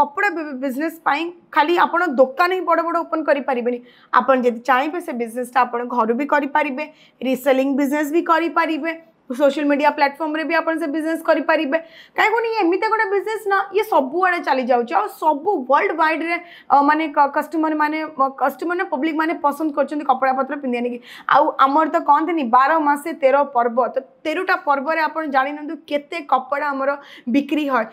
कपड़ा बिजनेस खाली आप दोकान ही बड़ बड़ ओपन करें आपड़ चाहिए से बिजनेस आप घर भी करेंगे रिसेलिंग बिजनेस भी करेंगे सोशल मीडिया प्लेटफॉर्म रे भी आप बिजनेस करें कहीं काहे गोटे बिजनेस ना ये सब आड़े चली जाऊँ आ सब वर्ल्ड वाइड रे माने कस्टमर माने कस्टमर ने पब्लिक माने पसंद कर कपड़ा पत्र पिंधे कि आउ आमर तो नहीं बार मसे तेर पर्व तो तेरटा पर्व रे जानि नंदु कपड़ा आमर बिक्री है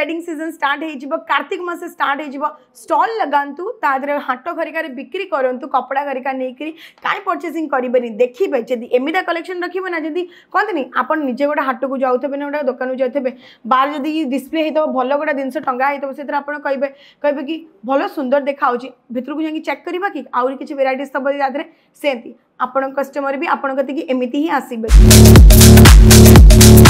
वेडिंग सीजन स्टार्ट कार्तिक मस स्टार्ट स्टल लगातु तादेव हाट घरिकार बिक्री करूँ कपड़ा घरिका नहीं कर कहीं परचेसींग करें देखिए जी एमटा कलेक्शन रखे ना जी कहते आप निजे गोटे हाट को जाऊ ना गोटे दोकान जाऊे बार जब डिस्प्ले होता है भल गोटे जिनस टंगा होता है आप कहे कहे कि भल सुंदर देखा भितर को जाइए चेक करवा कि आज किसी भेरइट सब दादी से आप कस्टमर भी आपकी एमती ही आसबे Thank you.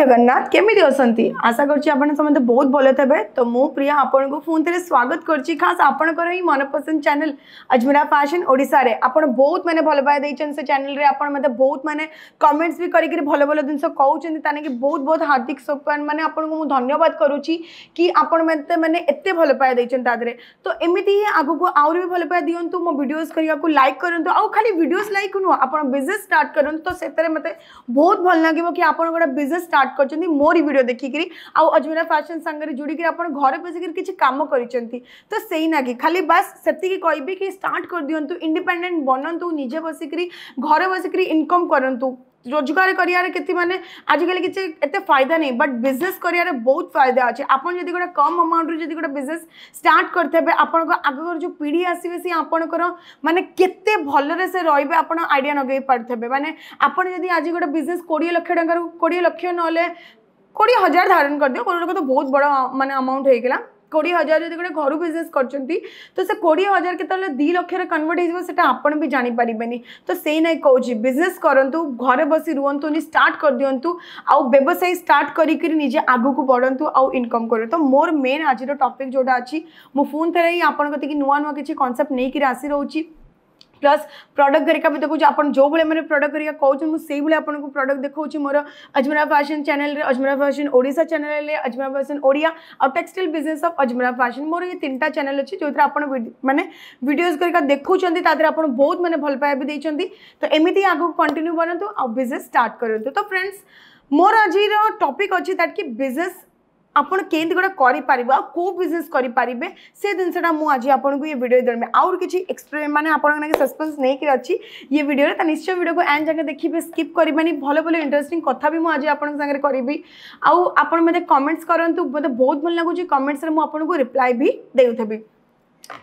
जगन्नाथ केमी अच्छा आशा कर समेत बहुत भल थे तो मु प्रिया आपन को फोन थे स्वागत कर खास आपंकर मनपसंद चैनल अजमेरा फैशन ओडा आप बहुत मैंने भल पाए से चैनल मतलब बहुत मैंने कमेंट्स भी करके भल भल जिन कहते हैं कि बहुत बहुत हार्दिक शोक मैंने आपको मुझे धन्यवाद करुच्ची कि आपत मैंने भल पाए देखते तो एमती ही आगू आहरी भी भल पाए दिंतु मो भिडस करने लाइक करूँ आउ खाली भिडियो लाइक नुह आप बिजनेस स्टार्ट करते मतलब बहुत भल लगे कि आपको बिजनेस स्टार्ट स्टार्ट करते मोरी भिड देखिकी आउ अजमेरा फैशन सांगे जोड़ी आप घर बस किम कर तो से नागे खाली बास से कह स्टार्ट कर दिंतु इंडिपेडे बनतु निजे बसिक घर बसिक इनकम करूँ ରୋଜଗାର କରିବାରେ କେତେମାନେ ଆଜିକାଲି କିଛି ଏତେ ଫାଇଦା ନାହିଁ ବଟ୍ ବିଜନେସ୍ କରିବାରେ ବହୁତ ଫାଇଦା ଅଛି ଆପଣ ଯଦି ଗୋଟେ କମ୍ ଆମାଉଣ୍ଟରୁ ଯଦି ଗୋଟେ ବିଜନେସ୍ ଷ୍ଟାର୍ଟ କରିଥିବେ ଆପଣଙ୍କ ଆଗର ଯେଉଁ ପିଢ଼ି ଆସିବେ ସିଏ ଆପଣଙ୍କର ମାନେ କେତେ ଭଲରେ ସେ ରହିବେ ଆପଣ ଆଇଡ଼ିଆ ଲଗାଇ ପାରୁଥିବେ ମାନେ ଆପଣ ଯଦି ଆଜି ଗୋଟେ ବିଜନେସ୍ କୋଡ଼ିଏ ଲକ୍ଷ ଟଙ୍କାରୁ କୋଡ଼ିଏ ଲକ୍ଷ ନହେଲେ କୋଡ଼ିଏ ହଜାର ଧାରଣ କରିଦିଅ କୋଡ଼ିଏ ଲକ୍ଷ ତ ବହୁତ ବଡ଼ ମାନେ ଆମାଉଣ୍ଟ ହେଇଗଲା কোড়ি হাজার যদি গোটে ঘর বিজনেস করছেন তো সে কোড়ি হাজার কেতবে দুই লক্ষের কনভর্ট হয়ে সেটা আপনার বি জাঁপারে তো সেই নাই কৌছি বিজনেস করতু ঘরে বসি রুহতুনি স্টার্ট করে দিও আবসায় স্টার্ট করি নিজে আগুক বড়ু আনকম করো তো মোর মেন আজর টপিক যেটা আছে মু পুঁ থে আপনার কতিকি নূয়া নূয়া কিছু কনসেপ্ট নেই আসি রয়েছে प्लस प्रडक्ट घरिका भी देखो आप जो भाई मैंने प्रडक्ट घरिका कौन मुझे आपको प्रडक्ट देखा मोर Ajmera fashion channel Ajmera fashion ओडा चैनल अजमेरा फैशन ओडिया आ textile business of Ajmera fashion मोर ये तीन टाइम चैनल अच्छे जो आप मैंने भिडियोज घरिका देखुं आप बहुत मैंने भल पाया भी देखते तो एमती आगे कंटिन्यू बनातु आउ बिजनेस स्टार्ट करूँ तो फ्रेंड्स मोर आज टॉपिक अच्छी दैट कि बिजनेस आपड़ा करपर आउ बिजनेस करेंगे से जिनसा मुझे आपको ये भिडियो देवे आर कि एक्सपेरियमेंट मैंने आपके सस्पेन्स नहीं अच्छी ये भिडियो तो निश्चय भिडियो को एंड जगह देखिए स्कीप करें भल भले इंटरेस्टिंग कथ भी मुझे आपे करी आपत कमेंट्स करूँ मतलब बहुत भल लगुच कमेंट्स मुझे आपको रिप्लाई भी देवी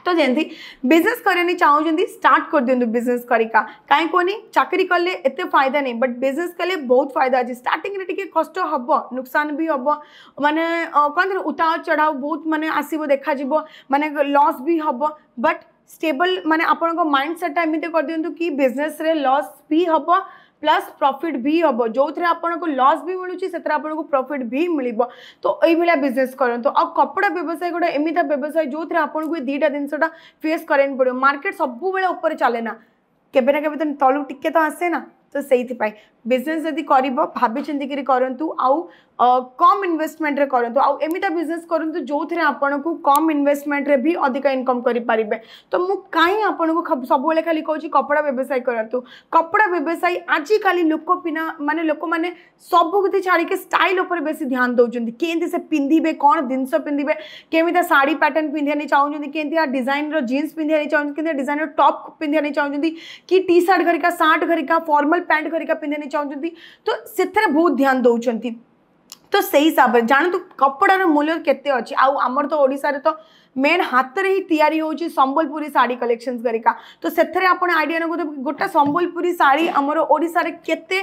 तो जमी बिजनेस करें चाहूँ स्टार्ट कर दिखाँ बिजनेस करा कहीं कहनी चाकरी कले एत फायदा नहीं बट बिजनेस कले बहुत फायदा अच्छे स्टार्ट टी कष्ट हम नुकसान भी हम मानने हैं उताव चढ़ाव बहुत मानने आस देखा मानने लस भी हम बट स्टेबल मानने आपण माइंड सेटा एमती कर दिखाँ कि बिजनेस लस भी हम प्लस प्रॉफिट भी हम जो थे आपको लस भी मिलूँ आपको प्रॉफिट भी मिल तो यही बिजनेस करूँ आ कपड़ा व्यवसाय गोटे एमता व्यवसाय जो थे आपको ये दुटा जिनसा फेस कर मार्केट सब चलेना केवे ना के तलू टिके तो आसेना तो से बिजनेस जदि कर भाभी चिंतिकी करूँ आउ कम इनभेस्टमेंट करूँ आउ एम बिजनेस करूँ जो थे आपको कम इनभेस्टमेंट भी अधिक इनकम करेंगे तो कहीं क सब खाली कह कपड़ा व्यवसाय करूँ कपड़ा व्यवसाय आजिका लोक पिना मानने लोक मैंने सबकि छाड़ी स्टाइल उपर बे ध्यान दौर के से पिंधे कौन जिनस पिंधे केमी शाढ़ी पैटर्न पिंधिया नहीं चाहूँगी के डिजाइन रीन्स पिंधिया नहीं चाहूँगी डिजाइन रप पिंधिया नहीं चाहूँगी कि टी सार्ट घरिका सार्ट घरिका फर्माल पैंट घरिका पिंधिया नहीं ଚାହୁଁଛନ୍ତି ତ ସେଥିରେ ବହୁତ ଧ୍ୟାନ ଦେଉଛନ୍ତି ତ ସେଇ ହିସାବରେ ଜାଣନ୍ତୁ କପଡ଼ାର ମୂଲ୍ୟ କେତେ ଅଛି ଆଉ ଆମର ତ ଓଡ଼ିଶାରେ ତ ମେନ୍ ହାତରେ ହିଁ ତିଆରି ହେଉଛି ସମ୍ବଲପୁରୀ ଶାଢ଼ୀ କଲେକ୍ସନ୍ସ କରିକା ତ ସେଥିରେ ଆପଣ ଆଇଡ଼ିଆ ନେବୁ ଗୋଟେ ସମ୍ବଲପୁରୀ ଶାଢ଼ୀ ଆମର ଓଡ଼ିଶାରେ କେତେ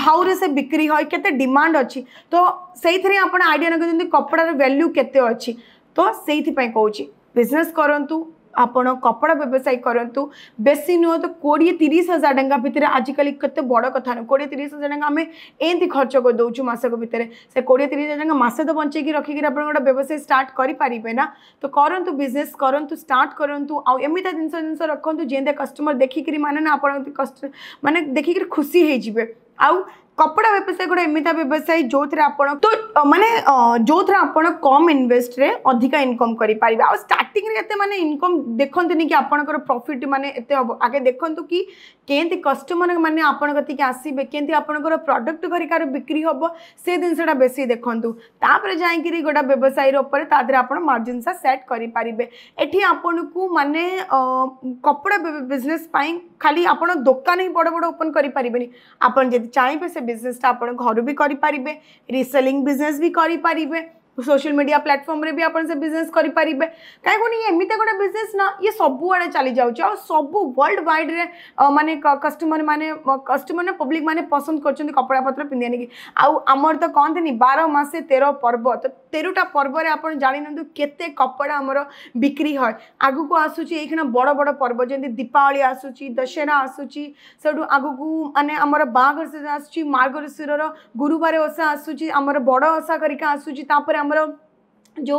ଭାଉରେ ସେ ବିକ୍ରି ହୁଏ କେତେ ଡିମାଣ୍ଡ ଅଛି ତ ସେଇଥିରେ ଆପଣ ଆଇଡ଼ିଆ ନେଉଛନ୍ତି କପଡ଼ାର ଭ୍ୟାଲ୍ୟୁ କେତେ ଅଛି ତ ସେଇଥିପାଇଁ କହୁଛି ବିଜନେସ୍ କରନ୍ତୁ ଆପଣ କପଡ଼ା ବ୍ୟବସାୟ କରନ୍ତୁ ବେଶୀ ନୁହଁ ତ କୋଡ଼ିଏ ତିରିଶ ହଜାର ଟଙ୍କା ଭିତରେ ଆଜିକାଲି କେତେ ବଡ଼ କଥା ନୁହଁ କୋଡ଼ିଏ ତିରିଶ ହଜାର ଟଙ୍କା ଆମେ ଏମିତି ଖର୍ଚ୍ଚ କରିଦେଉଛୁ ମାସକ ଭିତରେ ସେ କୋଡ଼ିଏ ତିରିଶ ହଜାର ଟଙ୍କା ମାସେ ତ ବଞ୍ଚେଇକି ରଖିକିରି ଆପଣ ଗୋଟେ ବ୍ୟବସାୟ ଷ୍ଟାର୍ଟ କରିପାରିବେ ନା ତ କରନ୍ତୁ ବିଜନେସ୍ କରନ୍ତୁ ଷ୍ଟାର୍ଟ କରନ୍ତୁ ଆଉ ଏମିତିଆ ଜିନିଷ ଜିନିଷ ରଖନ୍ତୁ ଯେମିତିଆ କଷ୍ଟମର ଦେଖିକିରି ମାନେ ନା ଆପଣ ମାନେ ଦେଖିକିରି ଖୁସି ହେଇଯିବେ ଆଉ કપડા વ્યવસાય ગોટે એમિતા વ્યવસાય જોથે આપણ તો ମାନେ ଯୋଉଥିରେ ଆପଣ କମ୍ ଇନଭେଷ୍ଟରେ ଅଧିକା ଇନକମ୍ କରିପାରିବେ ଆଉ ଷ୍ଟାର୍ଟିଂରେ ଏତେ ମାନେ ଇନକମ୍ ଦେଖନ୍ତୁନି କି ଆପଣଙ୍କର ପ୍ରଫିଟ୍ ମାନେ ଏତେ ହେବ ଆଗେ ଦେଖନ୍ତୁ କି କେମିତି କଷ୍ଟମର ମାନେ ଆପଣଙ୍କ କତିକି ଆସିବେ କେମିତି ଆପଣଙ୍କର ପ୍ରଡକ୍ଟ ଘରିକାର ବିକ୍ରି ହେବ ସେ ଜିନିଷଟା ବେଶୀ ଦେଖନ୍ତୁ ତାପରେ ଯାଇକିରି ଗୋଟା ବ୍ୟବସାୟୀର ଉପରେ ତା ଦେହରେ ଆପଣ ମାର୍ଜିନ୍ସଟା ସେଟ୍ କରିପାରିବେ ଏଠି ଆପଣଙ୍କୁ ମାନେ କପଡ଼ା ବିଜନେସ୍ ପାଇଁ ଖାଲି ଆପଣ ଦୋକାନ ହିଁ ବଡ଼ ବଡ଼ ଓପନ୍ କରିପାରିବେନି ଆପଣ ଯଦି ଚାହିଁବେ ସେ बिजनेसटा घर भी करें रिसेलींग भी करें सोशल मीडिया प्लाटफर्म भी आपण से बिजनेस करि परिबे काहे गोटे बिजनेस ना ये सबु आड़े चली जाउछ आ सबु वर्ल्ड वाइड रे माने कस्टमर मैंने कस्टमर ना पब्लिक मैंने पसंद कर कपड़ा पत्र पिंधे कि आउ तो कहते 12 मासे तेर पर्व तो 13टा पर्व रे आपण जानि कपड़ा आमर बिक्री है आगु को आसुची एखना बड़ बड़ पर्व जमी दीपावली आसुची दशहरा आसुची सेडु आगु को माने हमर बाघर से आसुची मार्गशीर गुरुवार ओसा आसुची हमर बड़ ओसा करिका आसुची आमर जो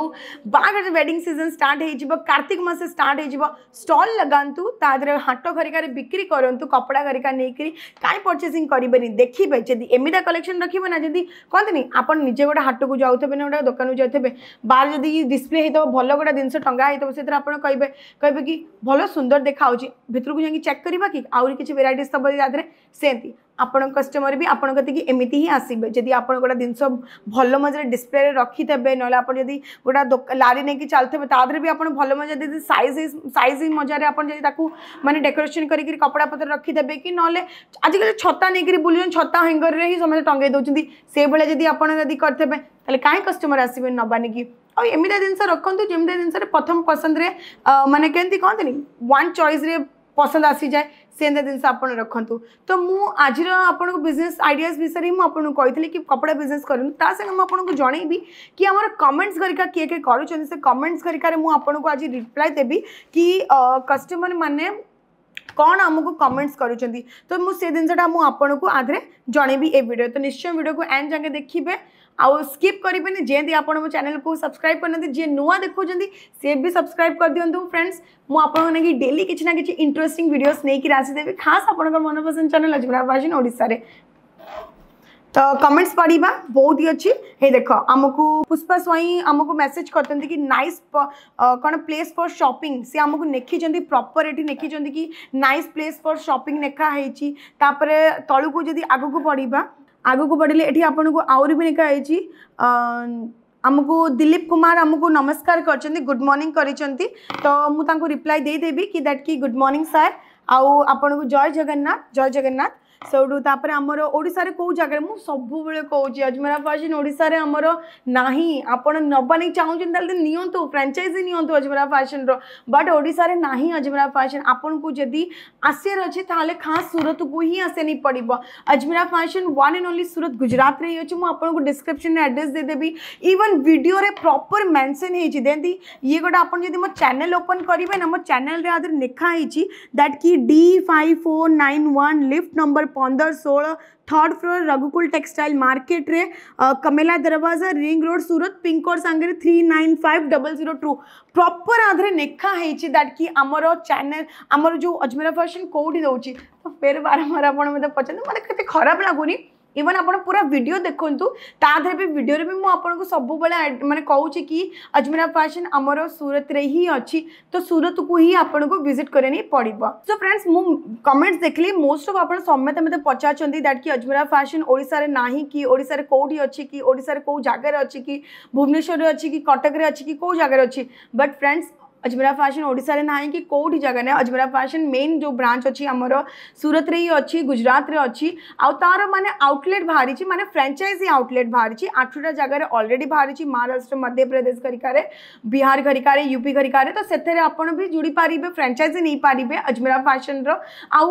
बाहर वेडिंग सीजन स्टार्ट हो कार्तिक मस स्टार्ट हो स्टल लगातु तादर हाट घरिकार बिक्री करूँ कपड़ा घरिका नहीं कहीं परचेसींग करें देखिए जब एमता कलेक्शन रखे ना जी कहते हैं आप निजे गोटे हाट को जाऊे ना गोटे दुकान को जाते बार जब डिस्प्ले हो भल गोटे जिन टंगा होता से आप कहे कहे कि भल सुंदर देखा भितर को जा चेक करवा कि आउरी किसी भेरइट सब जैसे सेमती আপনার কষ্টমর বি আপনার কতিকি এমিতি হি আসবে যদি আপনার গোটা জিনিস ভাল মজার ডিসপ্লে রক্ষিথে নহলে আপনার যদি গোটা লারি নেই চালুথে তাদের বি আপনার ভাল মজা যদি সাইজ সাইজ মজার আপনার যদি তাকে মানে ডেকোরেসন করি কপড়া পত্র রক্ষিথে কি নহলে আজকাল ছতা নেই বুলুছেন ছতা হ্যাঙ্গরের হি সমস্ত টঙ্গাই দেওয়া সেইভাবে যদি আপনার যদি করতে তাহলে কাই কষ্টমর আসবে নবানি কি ଆଉ ଏମିତିଆ ଜିନିଷ ରଖନ୍ତୁ ଯେମିତିଆ ଜିନିଷରେ ପ୍ରଥମ ପସନ୍ଦରେ ମାନେ କେମିତି କହନ୍ତିନି ୱାନ୍ ଚଏସ୍ରେ ପସନ୍ଦ ଆସିଯାଏ सेंदा जिन रखु तो मुझे आपको बिजनेस आइडिया विषय ही मुझे कही कि कपड़ा बिजनेस करेंगे जनईबी कि आम कमेंट्स घरिका किए किए कर कमेंट्स घरिकार मुझे आज रिप्लाय देवी कि कस्टमर मैंने कौन आमको कमेंट्स करो मुझे जिनसा मुझे आधे जनईबी ए भिड तो निश्चय भिड को एंड जाके देखिए आउ स्किप करें जमी आप चेल को सब्सक्राइब करना जी नुआ देखुं सी भी सब्सक्राइब कर दिंतु फ्रेंड्स मुझे डेली किसी ना कि इंटरेस्ट भिडियोस नहीं आसीदेवि खास आपर मनपसंद चैनल अजमरा भाजन ओडार तो कमेंट्स पढ़ा बहुत ही अच्छी हे देख आमको पुष्पा स्वाई आमको मेसेज करते कि नाइस कौन प्लेस फॉर शॉपिंग सी आमको नेखिं प्रपर ये नेखिं कि नाइस प्लेस फर शपिंग नेखाही तापर तलू को जब आग को को बढ़े ये आपको आहरी भी लिखाई अं, आमको दिलीप कुमार आमको नमस्कार कर गुड मर्णिंग कर तो मुझे रिप्लाई देदेवी कि दैट कि गुड मर्णिंग सार आपन को जय जगन्नाथ जय जगन्नाथ ସେଇଠୁ ତାପରେ ଆମର ଓଡ଼ିଶାରେ କେଉଁ ଜାଗାରେ ମୁଁ ସବୁବେଳେ କହୁଛି ଅଜମରାଫାସିନ୍ ଓଡ଼ିଶାରେ ଆମର ନାହିଁ ଆପଣ ନେବା ନେଇ ଚାହୁଁଛନ୍ତି ତାହେଲେ ନିଅନ୍ତୁ ଫ୍ରାଞ୍ଚାଇଜି ନିଅନ୍ତୁ ଅଜମରା ଫ୍ୟାସନ୍ର ବଟ୍ ଓଡ଼ିଶାରେ ନାହିଁ ଅଜମରା ଫ୍ୟାସନ୍ ଆପଣଙ୍କୁ ଯଦି ଆସିବାର ଅଛି ତାହେଲେ ଖାସ୍ ସୁରତକୁ ହିଁ ଆସିନି ପଡ଼ିବ Ajmera fashion one and only Surat ଗୁଜରାଟରେ ହିଁ ଅଛି ମୁଁ ଆପଣଙ୍କୁ ଡିସ୍କ୍ରିପ୍ସନ୍ରେ ଆଡ୍ରେସ୍ ଦେଇଦେବି ଇଭନ୍ ଭିଡ଼ିଓରେ ପ୍ରପର୍ ମେନ୍ସନ୍ ହେଇଛି ଯେମିତି ଇଏ ଗୋଟେ ଆପଣ ଯଦି ମୋ ଚ୍ୟାନେଲ୍ ଓପନ୍ କରିବେ ନା ମୋ ଚ୍ୟାନେଲ୍ରେ ଆଧିରେ ଲେଖା ହେଇଛି ଦ୍ୟାଟ୍ କି D five four nine one lift number number પંદર સોળ third floor Raghukul textile market રે Kamela Darwaja ring road Surat pincode સાંગરે three nine five double zero two proper ଆଧାରେ ଲେଖା ହେଇଛି ଦ୍ୟାଟ୍ କି ଆମର ଚ୍ୟାନେଲ୍ ଆମର ଯେଉଁ ଅଜମେରା ଫ୍ୟାସନ୍ କେଉଁଠି ଦେଉଛି ତ ଫେର୍ ବାରମ୍ବାର ଆପଣ ମୋତେ ପଚାରନ୍ତୁ ମୋତେ କେତେ ଖରାପ ଲାଗୁନି इवन আপনার पूरा भिड দেখুন তা দেহে বি ভিডিওরে বি মু আপনার সবুলে মানে अजमेरा फैशन आमर सूरत ही अच्छी तो सूरत को ही आपको भिजिट करने पड़े सो फ्रेंड्स मु कमेंट्स देखली मोस्ट अफ आप समेत मतलब पचार दैट कि अजमेरा फैशन ओडार ना कि ओडार कौटी अच्छी कि ओडार कौ जगार अच्छी कि भुवनेश्वर अच्छी कि कटक अच्छी कि कौ जगार अच्छी but friends Ajmera fashion Odisha ना कि कौटी जगह ना अजमेरा फैशन मेन जो ब्रांच अच्छी आमर सुरत रे अच्छी गुजरात रे अच्छी आउ तार माने आउटलेट बाहरी माने फ्रांचाइजी आउटलेट बाहरी आठटा जगार अलरेडी बाहरी महाराष्ट्र मध्यप्रदेश घरिकार बिहार घरिकार यूपी घरिकार तो से आपड़ भी जोड़ी पारे फ्रांचाइजी नहीं पारे अजमेरा फैशन रु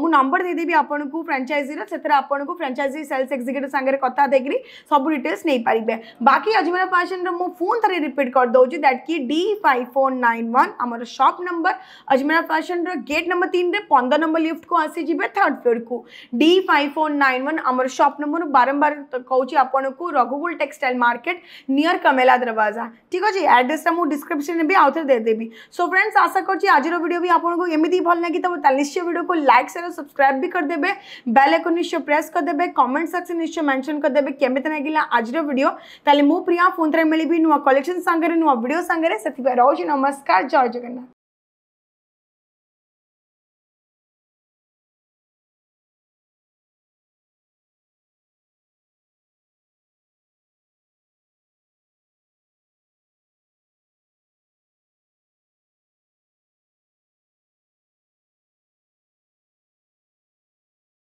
मु नंबर देदेवी आपन को फ्रांचाइजी से आपको फ्रांचाइजी सेल्स एक्जिक्यूटिव सांगे कथा देकर सब डिटेल्स नहीं पारे बाकी अजमेरा फैशन रो फोन थे रिपीट कर दौर दैट कि D five four nine nine one shop number Ajmera fashion gate number तीन रे पंद्रह नंबर लिफ्ट को आसी आसीजे थर्ड फ्लोर को D five four nine one आम सप नंबर बारंबार कौच आपन को Raghukul textile market near Kamela Darwaja ठीक अच्छे आड्रेसटा मुझे में भी आउ थे देदेवि सो फ्रेंड्स आशा कर वीडियो भी आपको एमती भल लगी तब निश्चय वीडियो को लाइक सेयर सब्सक्राइब भी करदे बेल आइकन निश्चय प्रेस करदे कमेंट सेक्शन निश्चय मेनशन करदे केमी लगे आज वीडियो ताले मु प्रिया फोन पुणी मिली नुआ कलेक्शन सागर नुआ वीडियो सागर से रोचे नमस्कार नमस्कार जय जगन्नाथ